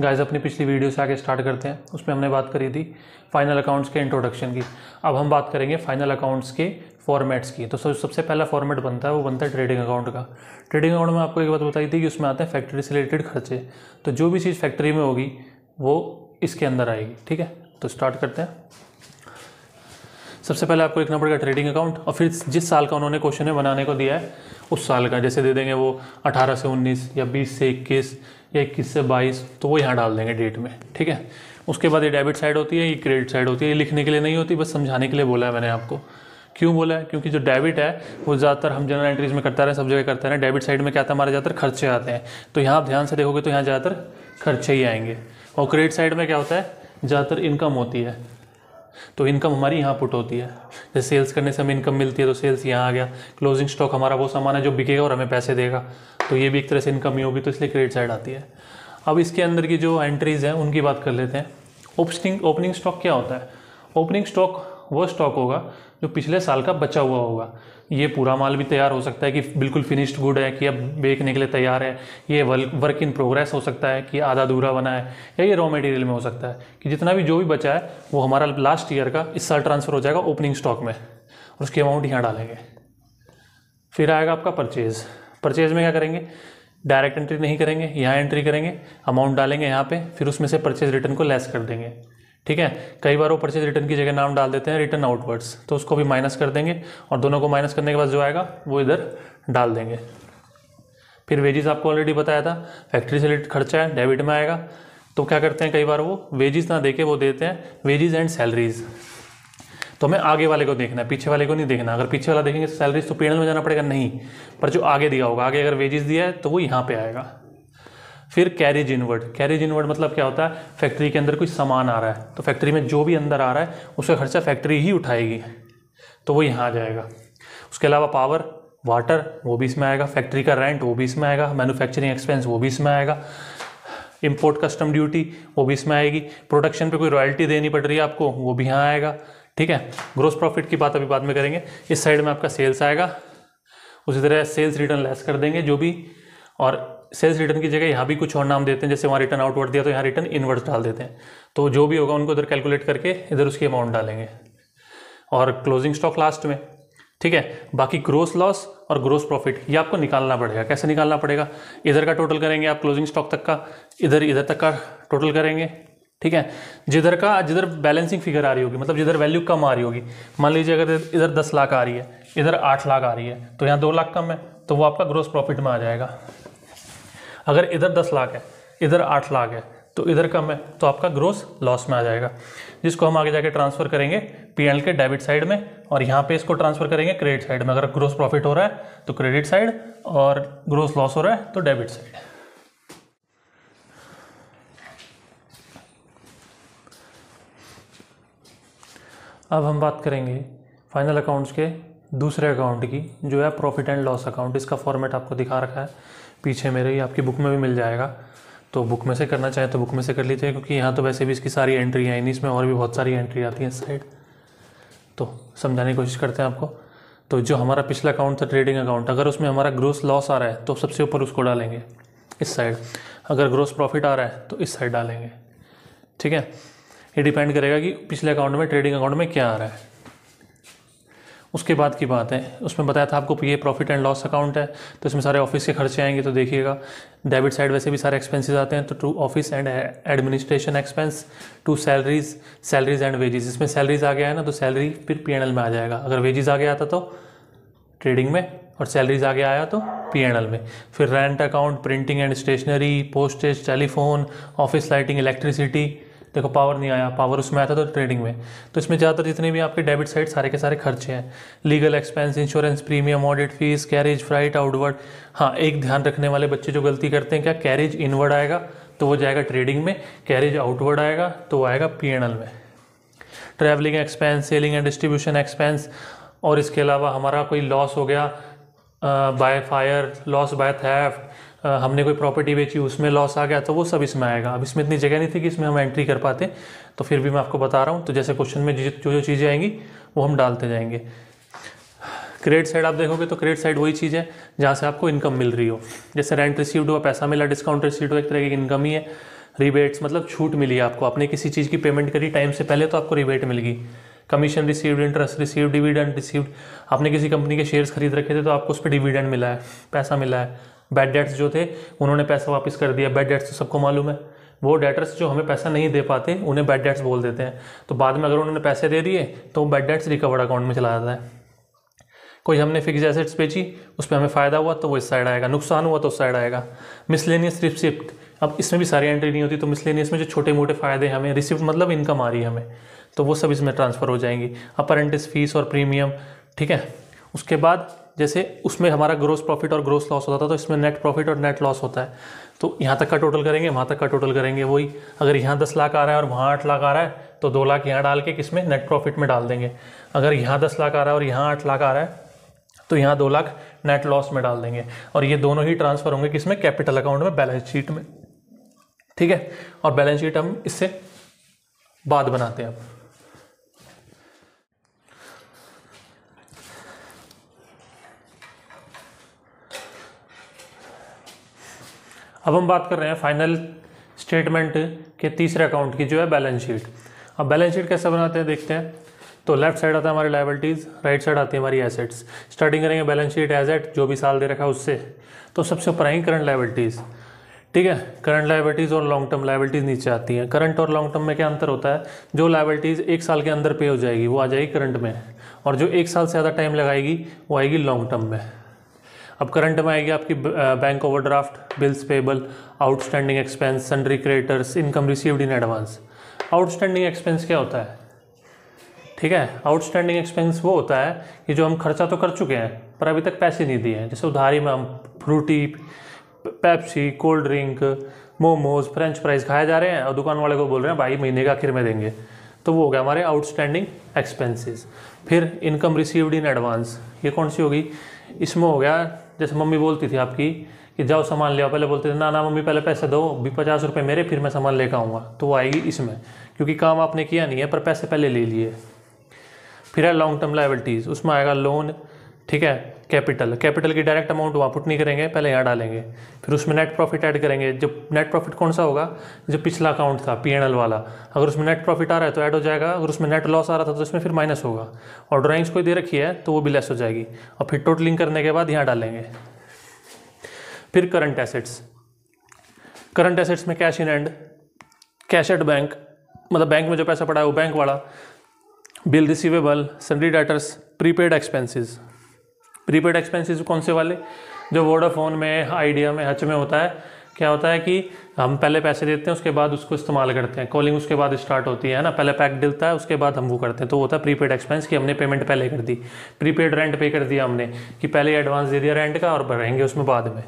guys अपनी पिछली video से आगे स्टार्ट करते हैं उसमें हमने बात करी थी फाइनल अकाउंट्स के इंट्रोडक्शन की अब हम बात करेंगे फाइनल अकाउंट्स के फॉर्मेट्स की तो सबसे पहला फॉर्मेट बनता है वो बनता है ट्रेडिंग अकाउंट का ट्रेडिंग अकाउंट में आपको एक बात बताई थी कि उसमें आते हैं फैक्ट्री से रिलेटेड खर्चे तो जो भी चीज़ फैक्ट्री में होगी वो इसके अंदर आएगी ठीक है तो स्टार्ट करते हैं सबसे पहले आपको एक नंबर का ट्रेडिंग अकाउंट और फिर जिस साल का उन्होंने क्वेश्चन है बनाने को दिया है उस साल का जैसे दे देंगे वो 18 से 19 या 20 से 21 या 21 से 22 तो वो यहाँ डाल देंगे डेट में ठीक है उसके बाद ये डेबिट साइड होती है ये क्रेडिट साइड होती है ये लिखने के लिए नहीं होती बस समझाने के लिए बोला है मैंने आपको क्यों बोला है क्योंकि जो डेबिट है वो ज़्यादातर हम जनरल एंट्रीज में करता रहे सब जगह करते रहे डेबिट साइड में क्या आता है हमारे ज़्यादातर खर्चे आते हैं तो यहाँ आप ध्यान से देखोगे तो यहाँ ज़्यादातर खर्चे ही आएंगे और क्रेडिट साइड में क्या होता है ज़्यादातर इनकम होती है तो इनकम हमारी यहाँ पुट होती है जैसे सेल्स करने से हमें इनकम मिलती है तो सेल्स यहाँ आ गया क्लोजिंग स्टॉक हमारा वो सामान है जो बिकेगा और हमें पैसे देगा तो ये भी एक तरह से इनकम ही होगी तो इसलिए क्रेडिट साइड आती है अब इसके अंदर की जो एंट्रीज़ हैं उनकी बात कर लेते हैं ओपनिंग ओपनिंग स्टॉक क्या होता है ओपनिंग स्टॉक वो स्टॉक होगा जो पिछले साल का बचा हुआ होगा ये पूरा माल भी तैयार हो सकता है कि बिल्कुल फिनिश्ड गुड है कि अब बेचने के लिए तैयार है ये वर्क इन प्रोग्रेस हो सकता है कि आधा अधूरा बना है या ये रॉ मटेरियल में हो सकता है कि जितना भी जो भी बचा है वो हमारा लास्ट ईयर का इस साल ट्रांसफ़र हो जाएगा ओपनिंग स्टॉक में और उसकी अमाउंट यहाँ डालेंगे फिर आएगा आपका परचेज़ परचेज़ में क्या करेंगे डायरेक्ट एंट्री नहीं करेंगे यहाँ एंट्री करेंगे अमाउंट डालेंगे यहाँ पे फिर उसमें से परचेज रिटर्न को लेस कर देंगे ठीक है कई बार वो परचेज रिटर्न की जगह नाम डाल देते हैं रिटर्न आउटवर्ड्स तो उसको भी माइनस कर देंगे और दोनों को माइनस करने के बाद जो आएगा वो इधर डाल देंगे फिर वेजेस आपको ऑलरेडी बताया था फैक्ट्री से रिलेटेड खर्चा है डेबिट में आएगा तो क्या करते हैं कई बार वो वेजेस ना देके वो देते हैं वेजेस एंड सैलरीज तो हमें आगे वाले को देखना है पीछे वाले को नहीं देखना अगर पीछे वाला देखेंगे तो सैलरीज तो पेड़ में जाना पड़ेगा नहीं पर जो आगे दिया होगा आगे अगर वेजेस दिया है तो वो यहाँ पे आएगा फिर कैरेज इनवर्ड कैरेज इनवर्ड मतलब क्या होता है फैक्ट्री के अंदर कोई सामान आ रहा है तो फैक्ट्री में जो भी अंदर आ रहा है उसका खर्चा फैक्ट्री ही उठाएगी तो वो यहाँ आ जाएगा उसके अलावा पावर वाटर वो भी इसमें आएगा फैक्ट्री का रेंट वो भी इसमें आएगा मैनुफैक्चरिंग एक्सपेंस वो भी इसमें आएगा इम्पोर्ट कस्टम ड्यूटी वो भी इसमें आएगी प्रोडक्शन पे कोई रॉयल्टी देनी पड़ रही है आपको वो भी यहाँ आएगा ठीक है ग्रोस प्रॉफिट की बात अभी बाद में करेंगे इस साइड में आपका सेल्स आएगा उसी तरह सेल्स रिटर्न लेस कर देंगे जो भी और सेल्स रिटर्न की जगह यहाँ भी कुछ और नाम देते हैं जैसे वहाँ रिटर्न आउटवर्ड दिया तो यहाँ रिटर्न इनवर्स डाल देते हैं तो जो भी होगा उनको इधर कैलकुलेट करके इधर उसकी अमाउंट डालेंगे और क्लोजिंग स्टॉक लास्ट में ठीक है बाकी ग्रोस लॉस और ग्रोस प्रॉफिट ये आपको निकालना पड़ेगा कैसे निकालना पड़ेगा इधर का टोटल करेंगे आप क्लोजिंग स्टॉक तक का इधर इधर तक का टोटल करेंगे ठीक है जिधर का जिधर बैलेंसिंग फिगर आ रही होगी मतलब जिधर वैल्यू कम आ रही होगी मान लीजिए अगर इधर दस लाख आ रही है इधर आठ लाख आ रही है तो यहाँ दो लाख कम है तो वो आपका ग्रोस प्रॉफिट में आ जाएगा अगर इधर दस लाख है इधर आठ लाख है तो इधर कम है तो आपका ग्रोस लॉस में आ जाएगा जिसको हम आगे जाके ट्रांसफर करेंगे पीएनएल के डेबिट साइड में और यहाँ पे इसको ट्रांसफर करेंगे क्रेडिट साइड में अगर ग्रोस प्रॉफिट हो रहा है तो क्रेडिट साइड और ग्रोस लॉस हो रहा है तो डेबिट साइड अब हम बात करेंगे फाइनल अकाउंट्स के दूसरे अकाउंट की जो है प्रॉफिट एंड लॉस अकाउंट इसका फॉर्मेट आपको दिखा रखा है पीछे मेरे ही आपकी बुक में भी मिल जाएगा तो बुक में से करना चाहें तो बुक में से कर लीजिए क्योंकि यहाँ तो वैसे भी इसकी सारी एंट्री है इन्हीं इसमें और भी बहुत सारी एंट्री आती हैं साइड तो समझाने की कोशिश करते हैं आपको तो जो हमारा पिछला अकाउंट था ट्रेडिंग अकाउंट अगर उसमें हमारा ग्रोस लॉस आ रहा है तो सबसे ऊपर उसको डालेंगे इस साइड अगर ग्रोस प्रॉफिट आ रहा है तो इस साइड डालेंगे ठीक है ये डिपेंड करेगा कि पिछले अकाउंट में ट्रेडिंग अकाउंट में क्या आ रहा है उसके बाद की बात है उसमें बताया था आपको ये प्रॉफिट एंड लॉस अकाउंट है तो इसमें सारे ऑफिस के खर्चे आएंगे तो देखिएगा डेबिट साइड वैसे भी सारे एक्सपेंसेस आते हैं तो to office and administration expense to salaries salaries and wages इसमें सैलरीज आ गया है ना तो सैलरी फिर पी में आ जाएगा अगर वेजेस आगे आता तो ट्रेडिंग में और सैलरीज आगे आया तो पी एन एल में फिर rent account printing and stationery postage telephone office lighting electricity देखो पावर नहीं आया पावर उसमें आया था तो ट्रेडिंग में तो इसमें ज़्यादातर जितने भी आपके डेबिट साइड सारे के सारे खर्चे हैं legal expense insurance premium audit fees carriage freight outward हाँ एक ध्यान रखने वाले बच्चे जो गलती करते हैं क्या कैरेज इनवर्ड आएगा तो वो जाएगा ट्रेडिंग में कैरेज आउटवर्ड आएगा तो वो आएगा पी में travelling expense selling and distribution expense और इसके अलावा हमारा कोई लॉस हो गया by fire loss by theft हमने कोई प्रॉपर्टी बेची उसमें लॉस आ गया तो वो सब इसमें आएगा अब इसमें इतनी जगह नहीं थी कि इसमें हम एंट्री कर पाते तो फिर भी मैं आपको बता रहा हूँ तो जैसे क्वेश्चन में जो जो चीज़ें आएंगी वो हम डालते जाएंगे क्रेडिट साइड आप देखोगे तो क्रेडिट साइड वही चीज़ है जहाँ से आपको इनकम मिल रही हो जैसे रेंट रिसीव्ड हुआ पैसा मिला डिस्काउंट रिसीव्ड हुआ एक तरह की इनकम ही है रिबेट्स मतलब छूट मिली आपको आपने किसी चीज़ की पेमेंट करी टाइम से पहले तो आपको रिबेट मिल गई commission received interest received dividend received आपने किसी कंपनी के शेयर्स खरीद रखे थे तो आपको उस पर डिविडेंड मिला है पैसा मिला है बैड डेट्स जो थे उन्होंने पैसा वापस कर दिया बैड डेट्स तो सबको मालूम है वो डेटर्स जो हमें पैसा नहीं दे पाते उन्हें बैड डेट्स बोल देते हैं तो बाद में अगर उन्होंने पैसे दे दिए तो बैड डेट्स रिकवर्ड अकाउंट में चला जाता है कोई हमने फिक्स एसेट्स बेची उस पर हमें फ़ायदा हुआ तो वो इस साइड आएगा नुकसान हुआ तो उस साइड आएगा मिसलेनियस रिसिप्ट अब इसमें भी सारी एंट्री नहीं होती तो मिसलेनियस में जो छोटे मोटे फ़ायदे हमें रिसिप्ट मतलब इनकम आ रही है हमें तो वो सब इसमें ट्रांसफ़र हो जाएंगी अपरेंटिस फीस और प्रीमियम ठीक है उसके बाद जैसे उसमें हमारा ग्रोस प्रॉफिट और ग्रोस लॉस होता था तो इसमें नेट प्रॉफिट और नेट लॉस होता है तो यहाँ तक का टोटल करेंगे वहाँ तक का टोटल करेंगे वही अगर यहाँ दस लाख आ रहा है और वहाँ आठ लाख आ रहा है तो दो लाख यहाँ डाल के किस में नेट प्रॉफिट में डाल देंगे अगर यहाँ दस लाख आ रहा है और यहाँ आठ लाख आ रहा है तो यहाँ दो लाख नेट लॉस में डाल देंगे और ये दोनों ही ट्रांसफ़र होंगे किसमें कैपिटल अकाउंट में बैलेंस शीट में ठीक है और बैलेंस शीट हम इससे बाद बनाते हैं अब अब हम बात कर रहे हैं फाइनल स्टेटमेंट के तीसरे अकाउंट की जो है बैलेंस शीट अब बैलेंस शीट कैसे बनाते हैं देखते हैं तो लेफ्ट साइड आता है हमारी लाइबिलिटीज़ राइट साइड आती है हमारी एसेट्स स्टार्टिंग करेंगे बैलेंस शीट एसेट जो भी साल दे रखा है उससे तो सबसे ऊपर आएंगे करंट लाइबिलिटीज़ ठीक है करंट लाइबिलिटीज़ और लॉन्ग टर्म लाइबिलिटीज़ नीचे आती हैं करंट और लॉन्ग टर्म में क्या अंतर होता है जो लाइबिलिटीज़ एक साल के अंदर पे हो जाएगी वो आ जाएगी करंट में और जो एक साल से ज़्यादा टाइम लगाएगी वो आएगी लॉन्ग टर्म में अब करंट में आएगी आपकी bank overdraft bills payable outstanding expense sundry creditors income received in advance outstanding expense क्या होता है ठीक है आउटस्टैंडिंग एक्सपेंस वो होता है कि जो हम खर्चा तो कर चुके हैं पर अभी तक पैसे नहीं दिए हैं जैसे उधारी में हम Frooti Pepsi cold drink momos French fries खाए जा रहे हैं और दुकान वाले को बोल रहे हैं भाई महीने का आखिर में देंगे तो वो हो गया हमारे आउटस्टैंडिंग एक्सपेंसेस फिर इनकम रिसीव्ड इन एडवांस ये कौन सी होगी इसमें हो गया जैसे मम्मी बोलती थी आपकी कि जाओ सामान ले आओ पहले बोलते थे ना ना मम्मी पहले पैसे दो भी पचास रुपये मेरे फिर मैं सामान लेकर आऊँगा तो वो आएगी इसमें क्योंकि काम आपने किया नहीं है पर पैसे पहले ले लिए फिर है लॉन्ग टर्म लाइबिलिटीज़ उसमें आएगा लोन ठीक है कैपिटल कैपिटल की डायरेक्ट अमाउंट वहाँ पुट नहीं करेंगे पहले यहाँ डालेंगे फिर उसमें नेट प्रॉफिट ऐड करेंगे जो नेट प्रॉफिट कौन सा होगा जो पिछला अकाउंट था पी वाला अगर उसमें नेट प्रॉफिट आ रहा है तो ऐड हो जाएगा अगर उसमें नेट लॉस आ रहा था तो इसमें फिर माइनस होगा और ड्राइंग्स कोई दे रखी है तो वो भी लेस हो जाएगी और फिर टोटलिंग करने के बाद यहाँ डालेंगे फिर करंट एसेट्स करंट एसेट्स में cash in and cash at bank मतलब बैंक में जो पैसा पड़ा है वो बैंक वाला bill receivable salary debtors prepaid expenses prepaid expenses कौन से वाले जो वोडाफोन में आइडिया में हच में होता है क्या होता है कि हम पहले पैसे देते हैं उसके बाद उसको इस्तेमाल करते हैं कॉलिंग उसके बाद स्टार्ट होती है ना पहले पैक डिलता है उसके बाद हम वो करते हैं तो होता है प्रीपेड एक्सपेंस कि हमने पेमेंट पहले कर दी प्रीपेड रेंट पे कर दिया हमने कि पहले एडवांस दे दिया रेंट का और रहेंगे उसमें बाद में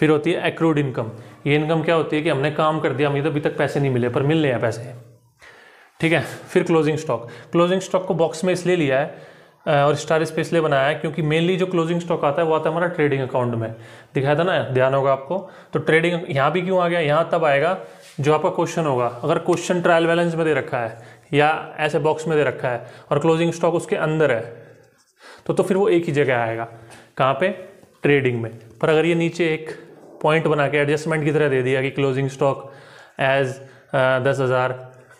फिर होती है एक्रूड इनकम ये इनकम क्या होती है कि हमने काम कर दिया हमें तो अभी तक पैसे नहीं मिले पर मिल रहे हैं पैसे ठीक है फिर क्लोजिंग स्टॉक क्लोजिंग स्टॉक को बॉक्स में इसलिए लिया है और स्टार स्पेशली बनाया है क्योंकि मेनली जो क्लोजिंग स्टॉक आता है वो आता है हमारा ट्रेडिंग अकाउंट में दिखाया था ना ध्यान होगा आपको तो ट्रेडिंग यहाँ भी क्यों आ गया यहाँ तब आएगा जो आपका क्वेश्चन होगा अगर क्वेश्चन ट्रायल बैलेंस में दे रखा है या ऐसे बॉक्स में दे रखा है और क्लोजिंग स्टॉक उसके अंदर है तो तो फिर वो एक ही जगह आएगा कहाँ पे ट्रेडिंग में पर अगर ये नीचे एक पॉइंट बना के एडजस्टमेंट की तरह दे दिया कि क्लोजिंग स्टॉक एज दस हज़ार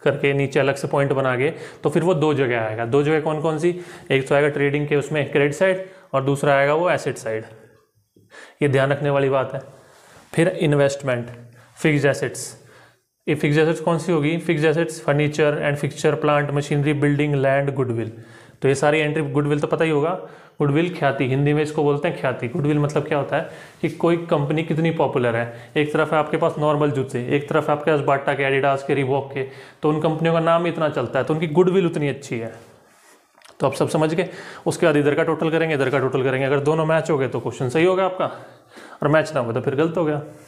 करके नीचे अलग से पॉइंट बना के तो फिर वो दो जगह आएगा दो जगह कौन कौन सी एक तो आएगा ट्रेडिंग के उसमें क्रेडिट साइड और दूसरा आएगा वो एसेट साइड ये ध्यान रखने वाली बात है फिर इन्वेस्टमेंट फिक्स एसेट्स ये फिक्स एसेट्स कौन सी होगी fixed assets furniture and fixture plant machinery building land goodwill तो ये सारी एंट्री गुडविल तो पता ही होगा गुडविल ख्याति हिंदी में इसको बोलते हैं ख्याति गुडविल मतलब क्या होता है कि कोई कंपनी कितनी पॉपुलर है एक तरफ है आपके पास नॉर्मल जूते एक तरफ है आपके पास बाटा के एडिडास के रिवॉक के तो उन कंपनियों का नाम इतना चलता है तो उनकी गुडविल उतनी अच्छी है तो आप सब समझ गए उसके बाद इधर का टोटल करेंगे इधर का टोटल करेंगे अगर दोनों मैच हो गए तो क्वेश्चन सही होगा आपका और मैच ना हो तो फिर गलत हो गया